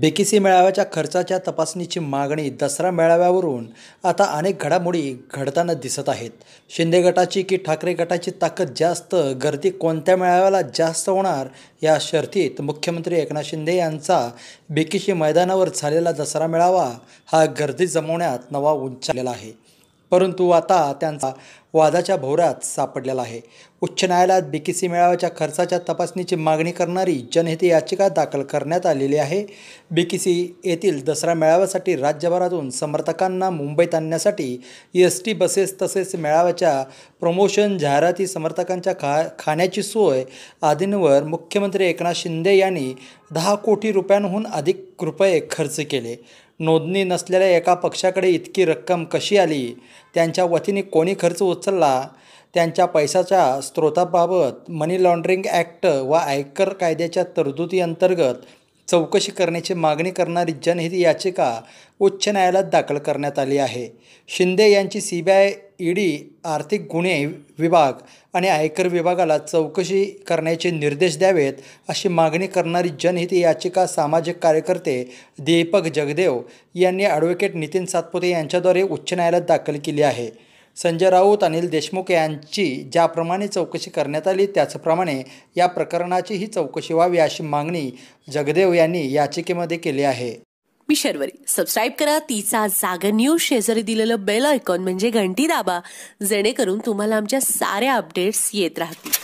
बेकिसी मेळाव्याच्या खर्चाच्या तपासणीची मागणी दसरा मेळाव्यावरून आता अनेक घडामोडी घडताना दिसत आहेत शिंदे गटाची की ठाकरे गटाची ताकद जास्त गर्दी कोणत्या मेळाव्याला जास्त होणार या शर्तीत मुख्यमंत्री एकनाथ शिंदे यांचा बेकिशी मैदानावर झालेला दसरा मेळावा हा गर्दी जमवण्यात नवा उंचावलेला आहे परंतु आता त्यांचा वादाच्या भोवऱ्यात सापडलेला आहे उच्च न्यायालयात बीकेसी मेळाव्याच्या खर्चाच्या तपासणीची मागणी करणारी जनहित याचिका दाखल करण्यात आलेली आहे बीकेसी येथील दसरा मेळाव्यासाठी राज्यभरातून समर्थकांना मुंबईत आणण्यासाठी एस टी बसेस तसेच मेळाव्याच्या प्रमोशन जाहिराती समर्थकांच्या खा खाण्याची सोय आदींवर मुख्यमंत्री एकनाथ शिंदे यांनी दहा कोटी रुपयांहून अधिक रुपये खर्च केले नोंदणी नसलेल्या एका पक्षाकडे इतकी रक्कम कशी आली त्यांच्या वतीने कोणी खर्च उचलला त्यांच्या पैशाच्या स्रोताबाबत मनी लॉन्ड्रिंग ॲक्ट व आयकर कायद्याच्या तरतुदीअंतर्गत चौकशी करण्याची मागणी करणारी जनहित याचिका उच्च न्यायालयात दाखल करण्यात आली आहे शिंदे यांची सी बी आय डी आर्थिक गुन्हे विभाग आणि आयकर विभागाला चौकशी करण्याचे निर्देश द्यावेत अशी मागणी करणारी जनहित याचिका सामाजिक कार्यकर्ते दीपक जगदेव यांनी ॲडव्होकेट नितीन सातपुते यांच्याद्वारे उच्च न्यायालयात दाखल केली आहे संजय राऊत अनिल देशमुख यांची ज्याप्रमाणे चौकशी करण्यात आली त्याचप्रमाणे या प्रकरणाचीही चौकशी व्हावी अशी मागणी जगदेव यांनी याचिकेमध्ये केली आहे मी शर्वरी सबस्क्राईब करा तिचा जागर न्यूज शेजारी दिलेलं बेल आयकॉन म्हणजे घंटी दाबा जेणेकरून तुम्हाला आमच्या साऱ्या अपडेट्स येत राहतील